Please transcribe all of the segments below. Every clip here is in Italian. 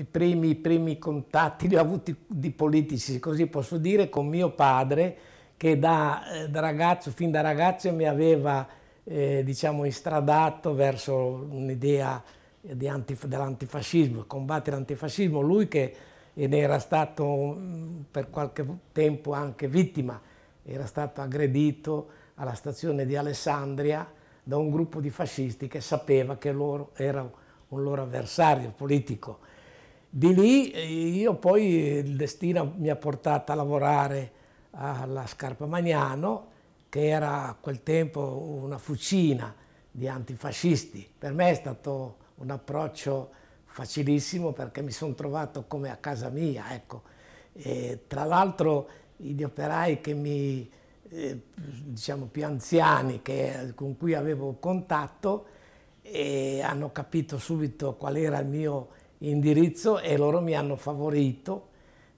i primi, primi contatti li ho avuti di politici, così posso dire, con mio padre che da, eh, da ragazzo, fin da ragazzo mi aveva eh, diciamo, istradato verso un'idea antif dell'antifascismo, combattere l'antifascismo, lui che ne era stato per qualche tempo anche vittima, era stato aggredito alla stazione di Alessandria da un gruppo di fascisti che sapeva che loro era un loro avversario politico. Di lì eh, io poi eh, il destino mi ha portato a lavorare alla Scarpa Magnano, che era a quel tempo una fucina di antifascisti. Per me è stato un approccio facilissimo perché mi sono trovato come a casa mia. Ecco. E, tra l'altro gli operai che mi, eh, diciamo più anziani che, con cui avevo contatto hanno capito subito qual era il mio indirizzo e loro mi hanno favorito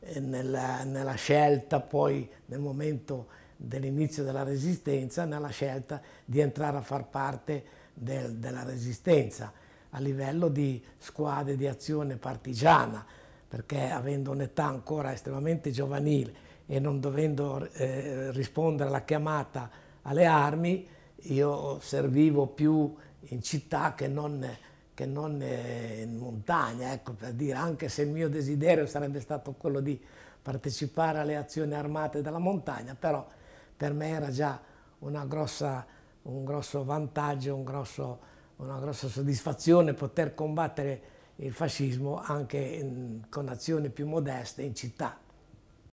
eh, nella, nella scelta poi nel momento dell'inizio della resistenza, nella scelta di entrare a far parte del, della resistenza a livello di squadre di azione partigiana, perché avendo un'età ancora estremamente giovanile e non dovendo eh, rispondere alla chiamata alle armi, io servivo più in città che non che non in montagna, ecco, per dire, anche se il mio desiderio sarebbe stato quello di partecipare alle azioni armate della montagna, però per me era già grossa, un grosso vantaggio, un grosso, una grossa soddisfazione poter combattere il fascismo anche in, con azioni più modeste in città.